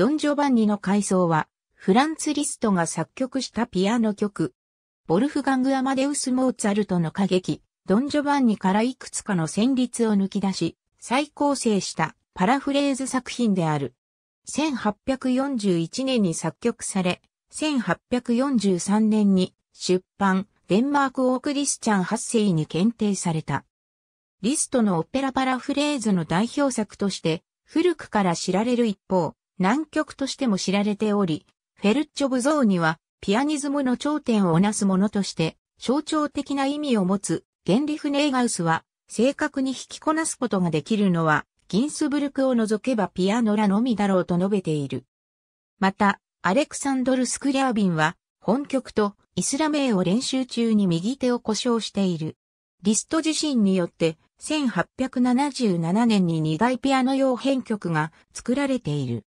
ドン・ジョバンニの回想は、フランツ・リストが作曲したピアノ曲、ボルフガング・アマデウス・モーツァルトの歌劇、ドン・ジョバンニからいくつかの旋律を抜き出し、再構成したパラフレーズ作品である。1841年に作曲され、1843年に出版、デンマークオークリスチャン8世に検定された。リストのオペラパラフレーズの代表作として、古くから知られる一方、南極としても知られており、フェルッチョブゾーにはピアニズムの頂点をなすものとして象徴的な意味を持つ原理フネーガウスは正確に引きこなすことができるのはギンスブルクを除けばピアノらのみだろうと述べている。また、アレクサンドル・スクリャービンは本曲とイスラメイを練習中に右手を故障している。リスト自身によって1877年に2大ピアノ用編曲が作られている。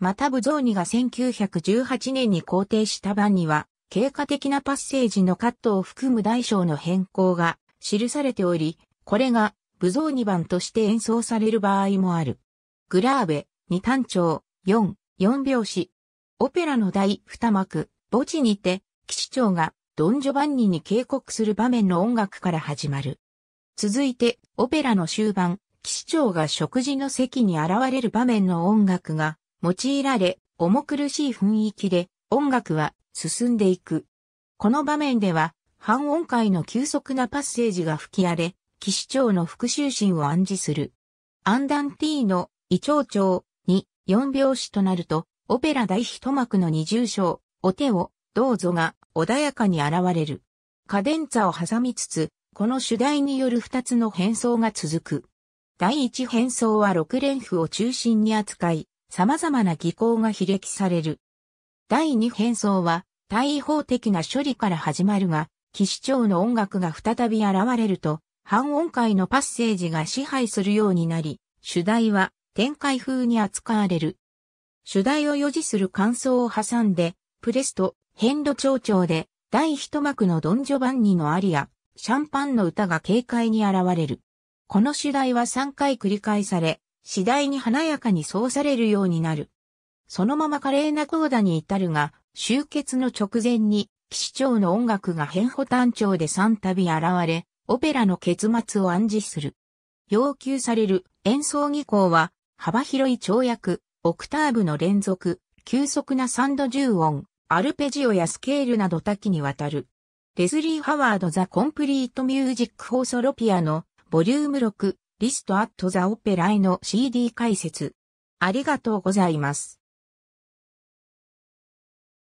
またブゾーニが1918年に肯定した版には、経過的なパッセージのカットを含む大小の変更が記されており、これがブゾーニ版として演奏される場合もある。グラーベ、二単調、四、四拍子。オペラの第二幕、墓地にて、騎士長がドン・ジョバンニに警告する場面の音楽から始まる。続いて、オペラの終盤、騎士長が食事の席に現れる場面の音楽が用いられ、重苦しい雰囲気で音楽は進んでいく。この場面では、半音階の急速なパッセージが吹き荒れ、騎士長の復讐心を暗示する。アンダンティーの胃腸長に4拍子となると、オペラ大一幕の二重章、お手を、どうぞが穏やかに現れる。カデンツァを挟みつつ、この主題による二つの変装が続く。第一変装は6連符を中心に扱い、様々な技巧が悲歴される。第二変装は、対位法的な処理から始まるが、騎士長の音楽が再び現れると、半音階のパッセージが支配するようになり、主題は展開風に扱われる。主題を予示する感想を挟んで、プレスト、変度長調で、第一幕のドンジョバンニのアリア、シャンパンの歌が軽快に現れる。この主題は3回繰り返され、次第に華やかにそうされるようになる。そのまま華麗なコーダに至るが、終結の直前に、騎士長の音楽が変歩単調で3度現れ、オペラの結末を暗示する。要求される演奏技巧は、幅広い跳躍、オクターブの連続、急速な3度10音、アルペジオやスケールなど多岐にわたる。レズリー・ハワード・ザ・コンプリート・ミュージック・フォー・ソロピアの、ボリューム6、リストアットザオペラへの CD 解説。ありがとうございます。